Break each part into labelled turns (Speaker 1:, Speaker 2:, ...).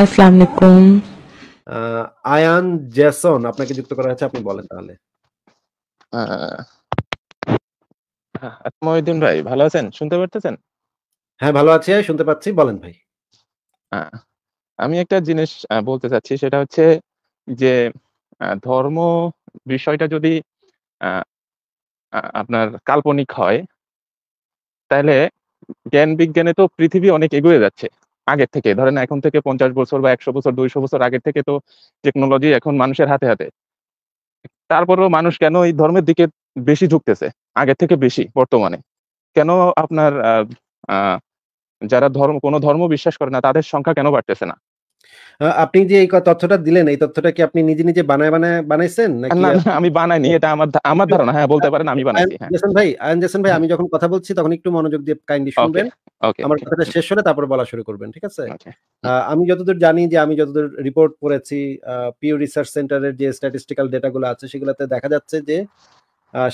Speaker 1: আসসালামু আলাইকুম
Speaker 2: আয়ান জেসন আপনাকে যুক্ত করা হয়েছে আপনি বলেন তাহলে আচ্ছা, মহিউদ্দিন ভাই
Speaker 3: ভালো আছেন শুনতে পারতেছেন হ্যাঁ ভালো আছি শুনতে পাচ্ছি বলেন ভাই আমি একটা জিনিস বলতে চাচ্ছি সেটা হচ্ছে যে ধর্ম বিষয়টা যদি আপনার কাল্পনিক হয় তাহলে জ্ঞান বিজ্ঞানে তো পৃথিবী অনেক এগিয়ে যাচ্ছে আগের থেকে ধরেন এখন থেকে পঞ্চাশ বছর বা একশো বছর দুইশো বছর আগের থেকে তো টেকনোলজি এখন মানুষের হাতে হাতে তারপরেও মানুষ কেন এই ধর্মের দিকে বেশি ঝুঁকতেছে আগের থেকে বেশি বর্তমানে কেন আপনার যারা ধর্ম কোনো ধর্ম বিশ্বাস করে না তাদের সংখ্যা কেন বাড়তেছে না
Speaker 2: আপনি যে এই তথ্যটা দিলেন এই তথ্যটা কি আপনি নিজে নিজে বানায় বানায় বানাইছেন নাকি আমি বানাইনি এটা আমার আমার ধারণা হ্যাঁ বলতে পারেন আমি বানাইছি হ্যাঁ ভাই আয়ন ভাই আমি যখন কথা বলছি তখন একটু মনোযোগ দিয়ে কাইন্ডলি শুনবেন আমার কথাটা শেষ হলে তারপর বলা শুরু করবেন ঠিক আছে আমি যতদূর জানি যে আমি যতদূর রিপোর্ট করেছি পিউ রিসার্চ সেন্টারের যে স্ট্যাটিস্টিক্যাল ডেটাগুলো আছে সেগুলোতে দেখা যাচ্ছে যে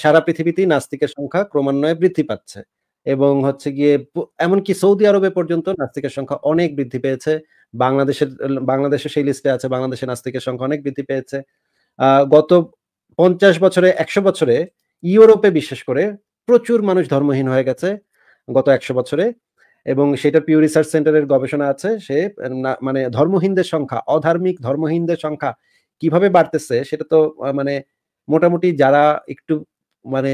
Speaker 2: সারা পৃথিবীতেই নাস্তিকের সংখ্যা ক্রমান্বয়ে বৃদ্ধি পাচ্ছে এবং হচ্ছে গিয়ে এমনকি সৌদি আরবে পর্যন্ত নাস্তিকের সংখ্যা অনেক বৃদ্ধি পেয়েছে বাংলাদেশের বাংলাদেশে সেই লিস্টে আছে বাংলাদেশে নাস্তিকের সংখ্যা অনেক বৃদ্ধি পেয়েছে গত পঞ্চাশ বছরে একশো বছরে ইউরোপে বিশেষ করে প্রচুর মানুষ ধর্মহীন হয়ে গেছে গত একশো বছরে এবং সেটা পিউ রিসার্চ সেন্টারের গবেষণা আছে সে মানে ধর্মহীনদের সংখ্যা অধার্মিক ধর্মহীনদের সংখ্যা কিভাবে বাড়তেছে সেটা তো মানে মোটামুটি যারা একটু মানে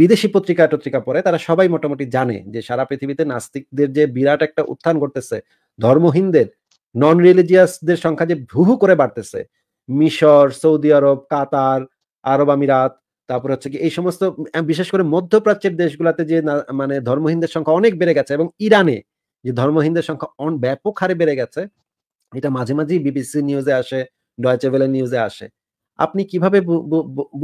Speaker 2: বিদেশি পত্রিকা টত্রিকা পড়ে তারা সবাই মোটামুটি জানে যে সারা পৃথিবীতে নাস্তিকদের যে বিরাট একটা উত্থান ঘটতেছে ধর্মহীনদের নন রিলিজিয়াসদের সংখ্যা যে ভুহু করে বাড়তেছে মিশর সৌদি আরব কাতার আরব আমিরাত তারপর হচ্ছে কি এই সমস্ত বিশেষ করে মধ্যপ্রাচ্যের দেশগুলোতে যে মানে ধর্মহীনদের সংখ্যা অনেক বেড়ে গেছে এবং ইরানে যে ধর্মহীনদের সংখ্যা ব্যাপক হারে বেড়ে গেছে এটা মাঝে মাঝেই বিবিসি নিউজে আসে ডয়চেভেলে নিউজে আসে আপনি কিভাবে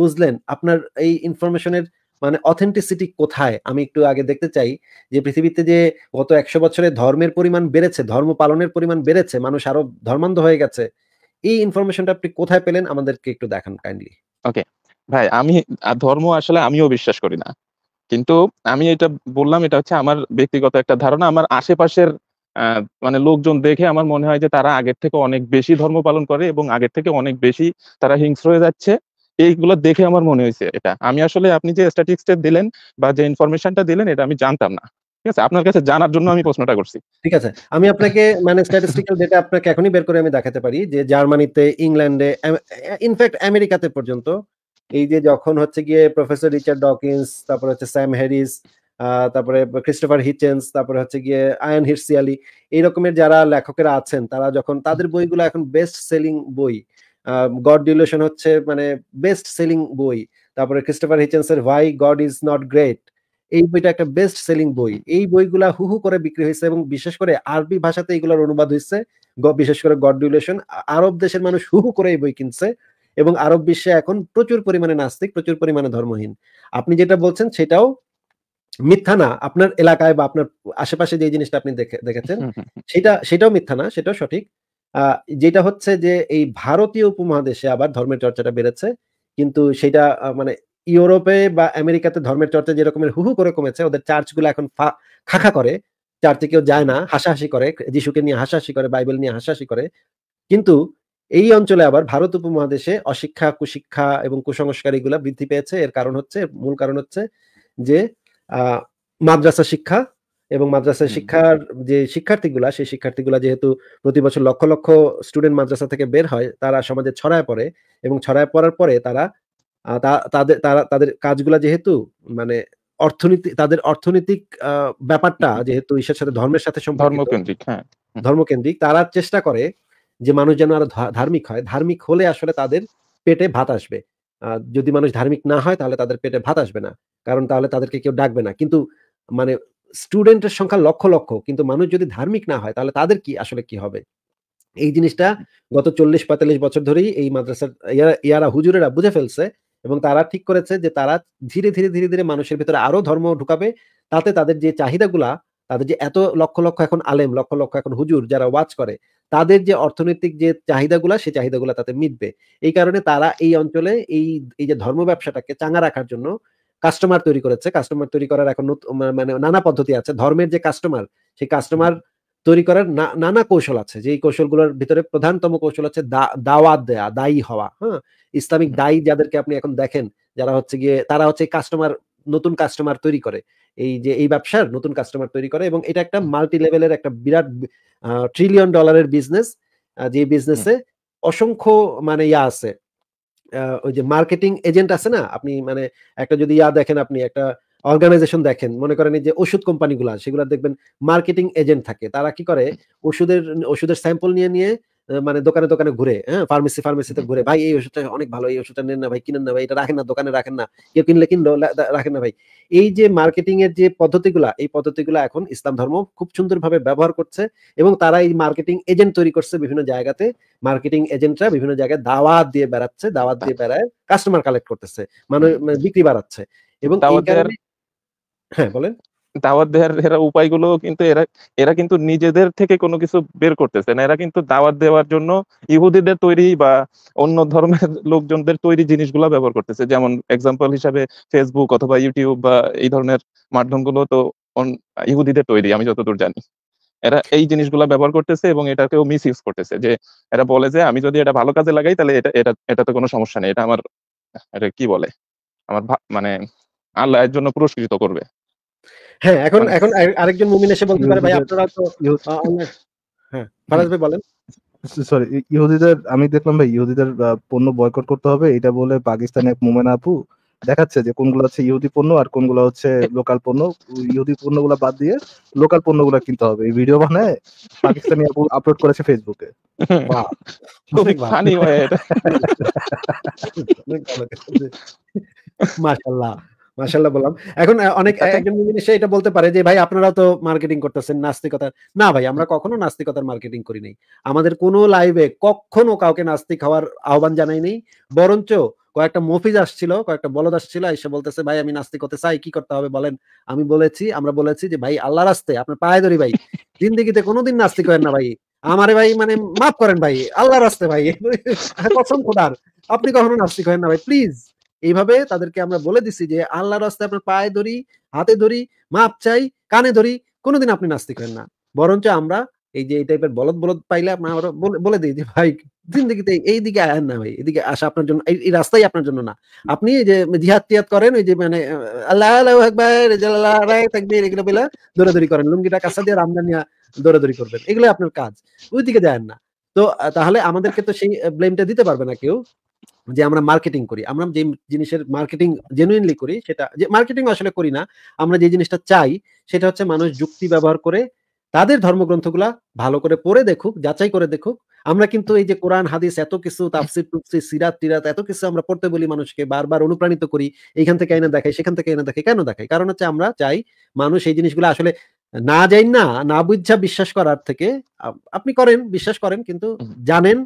Speaker 2: বুঝলেন আপনার এই ইনফরমেশনের মানে অথেন্টিসিটি কোথায় আমি একটু আগে দেখতে চাই যে পৃথিবীতে যে গত একশো বছরে ধর্মের পরিমাণ বেড়েছে ধর্ম পালনের পরিমাণ বেড়েছে মানুষ আরো ধর্মান্ধ হয়ে গেছে এই ইনফরমেশনটা আপনি কোথায় পেলেন আমাদেরকে একটু দেখান কাইন্ডলি
Speaker 3: ওকে ভাই আমি ধর্ম আসলে আমিও বিশ্বাস করি না কিন্তু আমি এটা বললাম এটা হচ্ছে আমার ব্যক্তিগত একটা ধারণা আমার আশেপাশের মানে লোকজন দেখে আমার মনে হয় যে তারা আগের থেকে অনেক বেশি ধর্ম পালন করে এবং আগের থেকে অনেক বেশি তারা হিংস্র হয়ে যাচ্ছে এইগুলো দেখে আমার মনে হয়েছে এটা আমি আসলে আপনি যে স্ট্যাটিস্টিক্সটা দিলেন বা যে ইনফরমেশনটা দিলেন এটা আমি জানতাম না ঠিক আছে আপনার কাছে জানার জন্য আমি প্রশ্নটা করছি ঠিক আছে
Speaker 2: আমি আপনাকে মানে স্ট্যাটিস্টিক্যাল ডেটা আপনাকে এখনই বের করে আমি দেখাতে পারি যে জার্মানিতে ইংল্যান্ডে ইনফ্যাক্ট আমেরিকাতে পর্যন্ত এই যে যখন হচ্ছে গিয়ে প্রফেসর রিচার্ড ডকিন্স তারপরে হচ্ছে স্যাম হ্যারিস তারপরে ক্রিস্টোফার হিচেন্স তারপরে হচ্ছে গিয়ে আয়ন হিরসিয়ালি এই রকমের যারা লেখকেরা আছেন তারা যখন তাদের বইগুলো এখন বেস্ট সেলিং বই গড ডিউলেশন হচ্ছে মানে বেস্ট সেলিং বই তারপরে ক্রিস্টোফার এর ভাই গড ইজ নট গ্রেট এই বইটা একটা বেস্ট সেলিং বই এই বইগুলা হুহু করে বিক্রি হয়েছে এবং বিশেষ করে আরবি ভাষাতে এইগুলোর অনুবাদ হয়েছে বিশেষ করে গড ডিউলেশন আরব দেশের মানুষ হুহু করে এই বই কিনছে এবং আরব বিশ্বে এখন প্রচুর পরিমাণে নাস্তিক প্রচুর পরিমাণে ধর্মহীন আপনি যেটা বলছেন সেটাও মিথ্যা না আপনার এলাকায় বা আপনার আশেপাশে যে জিনিসটা আপনি দেখেছেন সেটা সেটাও মিথ্যা না সেটাও সঠিক যেটা হচ্ছে যে এই ভারতীয় উপমহাদেশে আবার ধর্মের চর্চাটা বেড়েছে কিন্তু সেটা মানে ইউরোপে বা আমেরিকাতে ধর্মের চর্চা যেরকমের হুহু করে কমেছে ওদের চার্চগুলো এখন খাখা করে চার্চে কেউ যায় না হাসাহাসি করে যিশুকে নিয়ে হাসাহাসি করে বাইবেল নিয়ে হাসাহাসি করে কিন্তু এই অঞ্চলে আবার ভারত উপমহাদেশে অশিক্ষা কুশিক্ষা এবং কুসংস্কার এগুলা বৃদ্ধি পেয়েছে এর কারণ হচ্ছে মূল কারণ হচ্ছে যে মাদ্রাসা শিক্ষা এবং মাদ্রাসা শিক্ষার যে শিক্ষার্থীগুলা সেই শিক্ষার্থীগুলা যেহেতু প্রতি বছর লক্ষ লক্ষ স্টুডেন্ট মাদ্রাসা থেকে বের হয় তারা সমাজে ছড়ায় পড়ে এবং ছড়ায় পড়ার পরে তারা তাদের তারা তাদের কাজগুলা যেহেতু মানে অর্থনীতি তাদের অর্থনৈতিক ব্যাপারটা যেহেতু ঈশ্বর সাথে ধর্মের সাথে ধর্মকেন্দ্রিক হ্যাঁ। ধর্মকেন্দ্রিক তারা চেষ্টা করে যে মানুষ যেন আরো ধার্মিক হয় ধার্মিক হলে আসলে তাদের পেটে ভাত আসবে যদি মানুষ ধার্মিক না হয় তাহলে তাদের পেটে ভাত আসবে না কারণ তাহলে তাদেরকে কেউ ডাকবে না কিন্তু মানে স্টুডেন্টের সংখ্যা লক্ষ লক্ষ কিন্তু মানুষ যদি ধার্মিক না হয় তাহলে তাদের কি আসলে কি হবে এই জিনিসটা গত চল্লিশ পঁয়তাল্লিশ বছর ধরেই এই মাদ্রাসার ইয়ারা হুজুরেরা বুঝে ফেলছে এবং তারা ঠিক করেছে যে তারা ধীরে ধীরে ধীরে ধীরে মানুষের ভিতরে আরো ধর্ম ঢুকাবে তাতে তাদের যে চাহিদাগুলা তাদের যে এত লক্ষ লক্ষ এখন আলেম লক্ষ লক্ষ এখন হুজুর যারা ওয়াজ করে তাদের যে অর্থনৈতিক যে চাহিদাগুলা সেই চাহিদাগুলা তাতে মিটবে এই কারণে তারা এই অঞ্চলে এই এই যে ধর্ম ব্যবসাটাকে চাঙা রাখার জন্য কাস্টমার তৈরি করেছে কাস্টমার তৈরি করার এখন মানে নানা পদ্ধতি আছে ধর্মের যে কাস্টমার সেই কাস্টমার তৈরি করার নানা কৌশল আছে যে এই কৌশলগুলোর ভিতরে প্রধানতম কৌশল হচ্ছে দাওয়াত দেয়া দায়ী হওয়া হ্যাঁ ইসলামিক দায়ী যাদেরকে আপনি এখন দেখেন যারা হচ্ছে গিয়ে তারা হচ্ছে কাস্টমার নতুন কাস্টমার তৈরি করে এই যে এই ব্যবসার নতুন কাস্টমার তৈরি করে এবং এটা একটা মাল্টি লেভেলের একটা বিরাট ট্রিলিয়ন ডলারের বিজনেস যে বিজনেসে অসংখ্য মানে ইয়া আছে ওই যে মার্কেটিং এজেন্ট আছে না আপনি মানে একটা যদি ইয়া দেখেন আপনি একটা অর্গানাইজেশন দেখেন মনে করেন যে ওষুধ কোম্পানিগুলো সেগুলো দেখবেন মার্কেটিং এজেন্ট থাকে তারা কি করে ওষুধের ওষুধের স্যাম্পল নিয়ে নিয়ে মানে দোকানে দোকানে ঘুরে হ্যাঁ ফার্মেসি ফার্মেসিতে ঘুরে ভাই এই ওষুধটা অনেক ভালো এই ওষুধটা নেন না ভাই কিনেন না ভাই এটা রাখেন না দোকানে রাখেন না কেউ কিনলে কিনলো রাখেন না ভাই এই যে মার্কেটিং এর যে পদ্ধতিগুলা এই পদ্ধতিগুলা এখন ইসলাম ধর্ম খুব সুন্দরভাবে ব্যবহার করছে এবং তারা এই মার্কেটিং এজেন্ট তৈরি করছে বিভিন্ন জায়গাতে মার্কেটিং এজেন্টরা বিভিন্ন জায়গায় দাওয়াত দিয়ে বেড়াচ্ছে দাওয়াত দিয়ে বেড়ায় কাস্টমার কালেক্ট করতেছে মানে, মানে বিক্রি বাড়াচ্ছে এবং হ্যাঁ বলেন
Speaker 3: দাওয়াত দেওয়ার এরা উপায়গুলো কিন্তু এরা এরা কিন্তু নিজেদের থেকে কোনো কিছু বের করতেছে না এরা কিন্তু দাওয়াত দেওয়ার জন্য ইহুদিদের তৈরি বা অন্য ধর্মের লোকজনদের তৈরি জিনিসগুলো ব্যবহার করতেছে যেমন এক্সাম্পল হিসাবে ফেসবুক অথবা ইউটিউব বা এই ধরনের মাধ্যমগুলো তো ইহুদিদের তৈরি আমি যতদূর জানি এরা এই জিনিসগুলো ব্যবহার করতেছে এবং এটাকেও মিস ইউজ করতেছে যে এরা বলে যে আমি যদি এটা ভালো কাজে লাগাই তাহলে এটা এটা এটাতে কোনো সমস্যা নেই এটা আমার এটা কি বলে আমার মানে আল্লাহ এর জন্য পুরস্কৃত করবে
Speaker 2: হ্যাঁ এখন মানে এখন আরেকজন মুমিন এসে বলতে পারে ভাই আপনারা তো হ্যাঁ ফারাজ ভাই বলেন
Speaker 1: সরি ইহুদিদের আমি দেখলাম ভাই ইহুদিদের পণ্য বয়কট করতে হবে এটা বলে পাকিস্তানে এক মোমেনা আপু দেখাচ্ছে যে কোনগুলো হচ্ছে ইহুদি পণ্য আর কোনগুলো হচ্ছে লোকাল পণ্য ইহুদি পণ্যগুলো বাদ দিয়ে লোকাল পণ্যগুলো কিনতে হবে এই ভিডিও বানায় পাকিস্তানি আপু আপলোড করেছে ফেসবুকে
Speaker 2: মাশাল্লাহ মাশাল্লাহ বললাম এখন অনেক একজন এটা বলতে পারে যে ভাই আপনারা তো মার্কেটিং করতেছেন নাস্তিকতার না ভাই আমরা কখনো নাস্তিকতার মার্কেটিং করি নাই আমাদের কোনো লাইভে কখনো কাউকে নাস্তিক হওয়ার আহ্বান জানাই নেই বরঞ্চ কয়েকটা মফিজ আসছিল কয়েকটা বলদ আসছিল এসে বলতেছে ভাই আমি নাস্তিক হতে চাই কি করতে হবে বলেন আমি বলেছি আমরা বলেছি যে ভাই আল্লাহ রাস্তে আপনার পায়ে ধরি ভাই জিন্দিগিতে কোনোদিন নাস্তিক হয় না ভাই আমারে ভাই মানে মাফ করেন ভাই আল্লাহ রাস্তে ভাই কসম খোদার আপনি কখনো নাস্তিক হয় না ভাই প্লিজ এইভাবে তাদেরকে আমরা বলে দিছি যে আল্লাহর রাস্তায় আপনার পায়ে ধরি হাতে ধরি মাপ চাই কানে ধরি কোনোদিন আপনি নাস্তিক হন না বরঞ্চ আমরা এই যে এই টাইপের বলদ বলদ পাইলে আপনার আমরা বলে দিই যে ভাই জিন্দগিতে আয়েন না ভাই এদিকে আসা আপনার জন্য এই রাস্তাই আপনার জন্য না আপনি যে জিহাদ টিহাদ করেন ওই যে মানে আল্লাহ আল্লাহ একবার এগুলো বেলা দৌড়াদৌড়ি করেন লুঙ্গিটা কাছা দিয়ে রামদানিয়া দৌড়াদৌড়ি করবেন এগুলো আপনার কাজ ওই দিকে যায়েন না তো তাহলে আমাদেরকে তো সেই ব্লেমটা দিতে পারবে না কেউ যে আমরা মার্কেটিং করি আমরা যে জিনিসের মার্কেটিং জেনুইনলি করি সেটা যে মার্কেটিং আসলে করি না আমরা যে জিনিসটা চাই সেটা হচ্ছে মানুষ যুক্তি ব্যবহার করে তাদের ধর্মগ্রন্থগুলা ভালো করে পড়ে দেখুক যাচাই করে দেখুক আমরা কিন্তু এই যে কোরআন হাদিস এত কিছু তাফসির টুফসির সিরাত টিরাত এত কিছু আমরা পড়তে বলি মানুষকে বারবার অনুপ্রাণিত করি এইখান থেকে এনে দেখাই সেখান থেকে এনে দেখাই কেন দেখাই কারণ হচ্ছে আমরা চাই মানুষ এই জিনিসগুলো আসলে না যাই না না বুঝা বিশ্বাস করার থেকে আপনি করেন বিশ্বাস করেন কিন্তু জানেন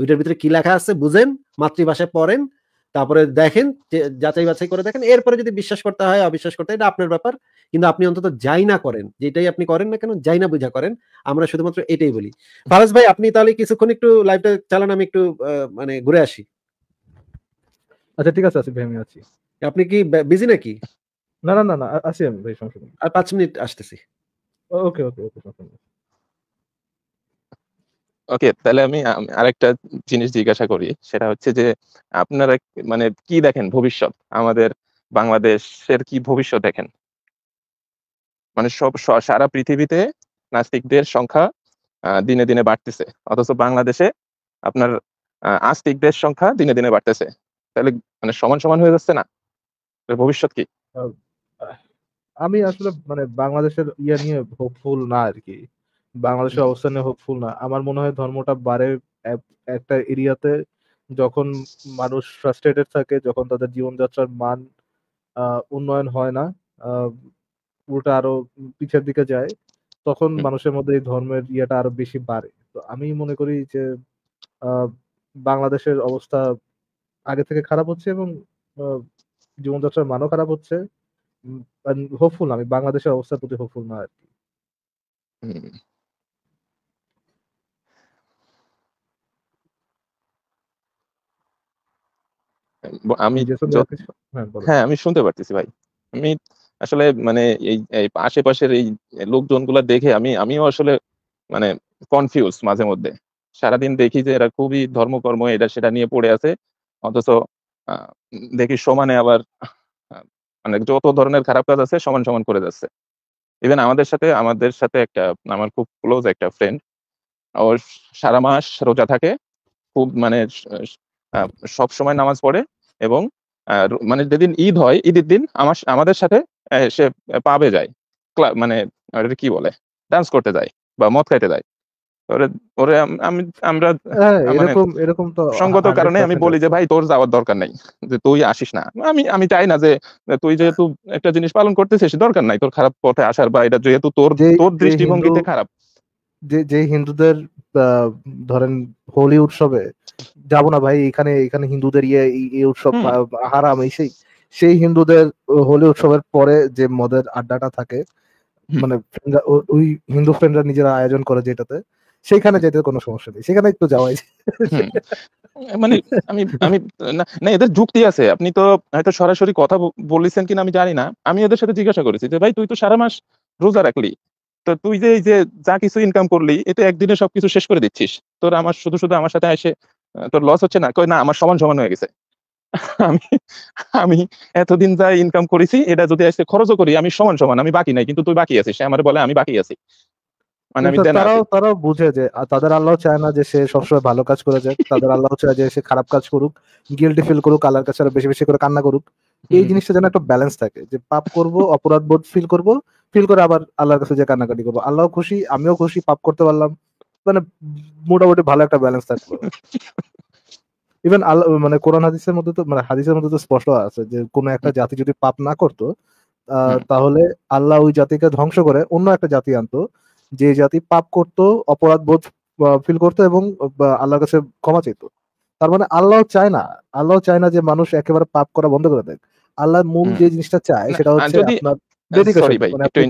Speaker 2: ওইটার ভিতরে কি লেখা আছে বুঝেন মাতৃভাষায় পড়েন তারপরে দেখেন যাচাই বাছাই করে দেখেন এরপরে যদি বিশ্বাস করতে হয় অবিশ্বাস করতে এটা আপনার ব্যাপার কিন্তু আপনি অন্তত যাই না করেন যেটাই আপনি করেন না কেন যাই না বুঝা করেন আমরা শুধুমাত্র এটাই বলি ফারাজ ভাই আপনি তাহলে কিছুক্ষণ একটু লাইভটা চালান আমি একটু মানে ঘুরে আসি
Speaker 1: আচ্ছা ঠিক আছে আসি ভাই আমি আছি
Speaker 2: আপনি কি বিজি নাকি
Speaker 1: না না না না আছি আমি ভাই সংশোধন আর পাঁচ
Speaker 2: মিনিট আসতেছি
Speaker 1: ওকে ওকে ওকে
Speaker 3: ওকে তাহলে আমি আরেকটা জিনিস জিজ্ঞাসা করি সেটা হচ্ছে যে আপনারা মানে কি দেখেন ভবিষ্যৎ আমাদের বাংলাদেশের কি ভবিষ্যৎ দেখেন মানে সব সারা পৃথিবীতে নাস্তিকদের সংখ্যা দিনে দিনে বাড়তেছে অথচ বাংলাদেশে আপনার আস্তিকদের সংখ্যা দিনে দিনে বাড়তেছে তাহলে মানে সমান সমান হয়ে যাচ্ছে না ভবিষ্যৎ কি
Speaker 1: আমি আসলে মানে বাংলাদেশের ইয়ে নিয়ে হোপফুল না আর কি বাংলাদেশের অবস্থানে হোপফুল না আমার মনে হয় ধর্মটা বাড়ে একটা এরিয়াতে যখন মানুষ ফ্রাস্ট্রেটেড থাকে যখন তাদের জীবনযাত্রার মান উন্নয়ন হয় না পুরোটা আরো পিছের দিকে যায় তখন মানুষের মধ্যে এই ধর্মের ইয়েটা আরো বেশি বাড়ে তো আমি মনে করি যে বাংলাদেশের অবস্থা আগে থেকে খারাপ হচ্ছে এবং জীবনযাত্রার মানও খারাপ হচ্ছে হোপফুল আমি বাংলাদেশের অবস্থার প্রতি হোপফুল না আর কি
Speaker 3: আমি হ্যাঁ, হ্যাঁ আমি শুনতে পারতেছি ভাই আমি আসলে মানে এই আশেপাশের এই লোকজন গুলা দেখে আমি আমিও আসলে মানে কনফিউজ মাঝে মধ্যে সারাদিন দেখি যে এরা খুবই ধর্মকর্ম এটা সেটা নিয়ে পড়ে আছে অথচ দেখি সমানে আবার মানে যত ধরনের খারাপ কাজ আছে সমান সমান করে যাচ্ছে ইভেন আমাদের সাথে আমাদের সাথে একটা আমার খুব ক্লোজ একটা ফ্রেন্ড ওর সারা মাস রোজা থাকে খুব মানে সব সময় নামাজ পড়ে এবং মানে যেদিন ঈদ হয় ঈদের দিন আমার আমাদের সাথে সে পাবে যায় মানে কি বলে ডান্স করতে যায় বা মদ খাইতে যায় ওরে আমি আমরা হ্যাঁ, হ্যাঁ, মানে এরকম
Speaker 1: এরকম তো সঙ্গত কারণে আমি বলি
Speaker 3: যে ভাই তোর যাওয়ার দরকার নাই যে তুই আসিস না আমি আমি চাই না যে তুই যেহেতু একটা জিনিস পালন করতেছিস দরকার নাই তোর খারাপ পথে আসার বা এটা যেহেতু তোর তোর দৃষ্টিভঙ্গিতে খারাপ
Speaker 1: যে যে হিন্দুদের ধরেন হোলি উৎসবে যাবো না ভাই এখানে এখানে হিন্দুদের ইয়ে উৎসব হারাম এই সেই সেই হিন্দুদের হোলি উৎসবের পরে যে মদের আড্ডাটা থাকে মানে ওই হিন্দু ফ্রেন্ডরা নিজেরা আয়োজন করে যেটাতে সেখানে যেতে কোনো সমস্যা নেই সেখানে একটু যাওয়াই
Speaker 3: মানে আমি আমি না এদের যুক্তি আছে আপনি তো হয়তো সরাসরি কথা বলেছেন কিনা আমি জানি না আমি এদের সাথে জিজ্ঞাসা করেছি যে ভাই তুই তো সারা মাস রোজা রাখলি তো তুই যে এই যে যা কিছু ইনকাম করলি এটা একদিনে সবকিছু শেষ করে দিচ্ছিস তোর আমার শুধু শুধু আমার সাথে এসে তোর লস হচ্ছে না কয় না আমার সমান সমান হয়ে গেছে আমি আমি এতদিন যা ইনকাম করেছি এটা যদি আসতে খরচও করি আমি সমান সমান আমি বাকি নাই কিন্তু তুই বাকি আছিস সে আমার বলে আমি বাকি আছি মানে আমি তারাও
Speaker 1: তারাও বুঝে যে তাদের আল্লাহ চায় না যে সে সবসময় ভালো কাজ করে যায় তাদের আল্লাহ চায় যে সে খারাপ কাজ করুক গিল্টি ফিল করুক আল্লাহর কাছে আরো বেশি বেশি করে কান্না করুক এই জিনিসটা যেন একটা ব্যালেন্স থাকে যে পাপ করব অপরাধ বোধ ফিল করব ফিল করে আবার আল্লাহর কাছে যে কান্নাকাটি করবো আল্লাহ খুশি আমিও খুশি পাপ করতে পারলাম মানে মোটামুটি ভালো একটা ব্যালেন্স থাকবে ইভেন মানে কোরআন হাদিসের মধ্যে তো মানে হাদিসের মধ্যে তো স্পষ্ট আছে যে কোন একটা জাতি যদি পাপ না করতো তাহলে আল্লাহ ওই জাতিকে ধ্বংস করে অন্য একটা জাতি আনতো যে জাতি পাপ করতো অপরাধ বোধ ফিল করতো এবং আল্লাহর কাছে ক্ষমা চাইতো তার মানে আল্লাহ চায় না আল্লাহ চায় না যে মানুষ একেবারে পাপ করা বন্ধ করে দেয় আল্লাহ মূল যে জিনিসটা চায় সেটা হচ্ছে আপনার সরি আচ্ছা, ভাই মানে একটু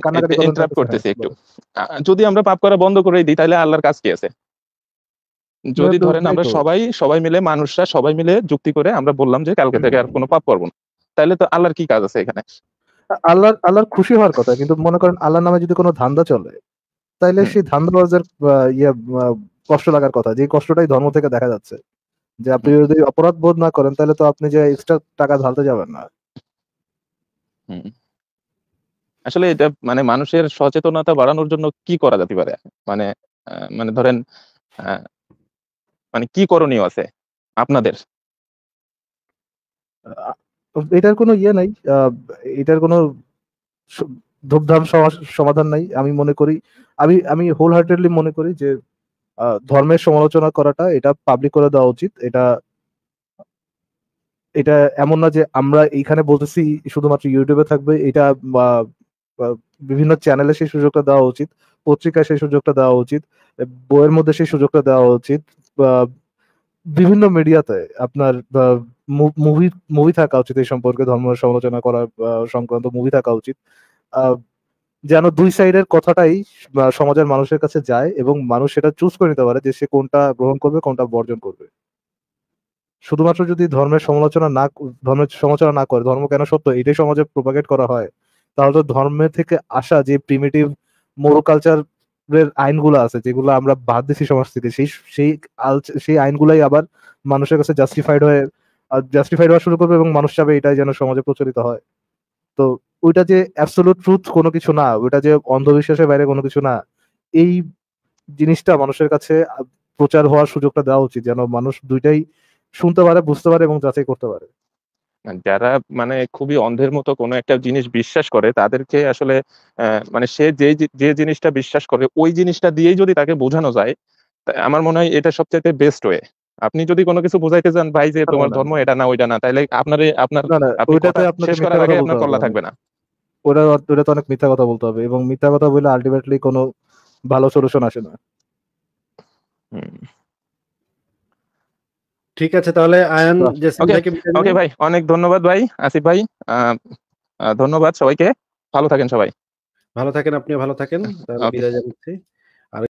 Speaker 1: ইন্টারাপ্ট করতেছি
Speaker 3: একটু যদি আমরা পাপ করা বন্ধ করে দিই তাহলে আল্লাহর কাজ কি আছে যদি ধরেন আমরা সবাই সবাই মিলে মানুষরা সবাই মিলে যুক্তি করে আমরা বললাম যে কালকে থেকে আর কোনো পাপ করবো না তাহলে তো আল্লাহর কি কাজ আছে এখানে
Speaker 1: আল্লাহর আল্লাহর খুশি হওয়ার কথা কিন্তু মনে করেন আল্লাহর নামে যদি কোনো ধান্দা চলে তাইলে সেই ধান্দাবাজের ইয়ে কষ্ট লাগার কথা যে কষ্টটাই ধর্ম থেকে দেখা যাচ্ছে যে আপনি যদি অপরাধ বোধ না করেন তাহলে তো আপনি যে এক্সট্রা টাকা ঢালতে যাবেন না
Speaker 3: আসলে এটা মানে মানুষের সচেতনতা বাড়ানোর জন্য কি করা যেতে পারে মানে মানে ধরেন মানে কি করণীয় আছে আপনাদের
Speaker 1: এটার কোনো ইয়ে নাই এটার কোনো ধূপধাম সমাধান নাই আমি মনে করি আমি আমি হোল হার্টেডলি মনে করি যে ধর্মের সমালোচনা করাটা এটা পাবলিক করে দেওয়া উচিত এটা এটা এমন না যে আমরা এইখানে বলতেছি শুধুমাত্র ইউটিউবে থাকবে এটা বিভিন্ন চ্যানেলে সেই সুযোগটা দেওয়া উচিত পত্রিকায় সেই সুযোগটা দেওয়া উচিত বইয়ের মধ্যে সেই সুযোগটা দেওয়া উচিত বিভিন্ন মিডিয়াতে আপনার মুভি মুভি থাকা উচিত এই সম্পর্কে ধর্ম সমালোচনা করা সংক্রান্ত মুভি থাকা উচিত যেন দুই সাইডের কথাটাই সমাজের মানুষের কাছে যায় এবং মানুষ সেটা চুজ করে নিতে পারে যে সে কোনটা গ্রহণ করবে কোনটা বর্জন করবে শুধুমাত্র যদি ধর্মের সমালোচনা না ধর্মের সমালোচনা না করে ধর্ম কেন সত্য এটাই সমাজে প্রোপাগেট করা হয় তাহলে তো ধর্মে থেকে আসা যে প্রিমিটিভ মোরো কালচারের আইনগুলো আছে যেগুলো আমরা বাদ দিছি সমাজ থেকে সেই সেই সেই আইনগুলাই আবার মানুষের কাছে জাস্টিফাইড হয়ে জাস্টিফাইড হওয়া শুরু করবে এবং মানুষ চাবে এটাই যেন সমাজে প্রচলিত হয় তো ওইটা যে অ্যাবসোলুট ট্রুথ কোনো কিছু না ওইটা যে অন্ধবিশ্বাসের বাইরে কোনো কিছু না এই জিনিসটা মানুষের কাছে প্রচার হওয়ার সুযোগটা দেওয়া উচিত যেন মানুষ দুইটাই শুনতে পারে বুঝতে পারে এবং যাচাই করতে পারে
Speaker 3: যারা মানে খুবই অন্ধের মতো কোনো একটা জিনিস বিশ্বাস করে তাদেরকে আসলে মানে সে যে যে জিনিসটা বিশ্বাস করে ওই জিনিসটা দিয়েই যদি তাকে বোঝানো যায় আমার মনে হয় এটা সবচেয়ে বেস্ট ওয়ে আপনি যদি কোনো কিছু বোঝাইতে চান ভাই যে তোমার ধর্ম এটা না ওইটা না তাহলে আপনার
Speaker 1: আপনার শেষ করার আগে আপনার কল্লা থাকবে না ওটা ওটা তো অনেক মিথ্যা কথা বলতে হবে এবং মিথ্যা কথা বলে আলটিমেটলি কোনো ভালো সলিউশন আসে না
Speaker 2: হুম ঠিক আছে তাহলে আয়ন ওকে ভাই অনেক
Speaker 3: ধন্যবাদ ভাই আসিফ ভাই ধন্যবাদ সবাইকে ভালো থাকেন সবাই
Speaker 2: ভালো থাকেন আপনি ভালো থাকেন বিদায় জানাচ্ছি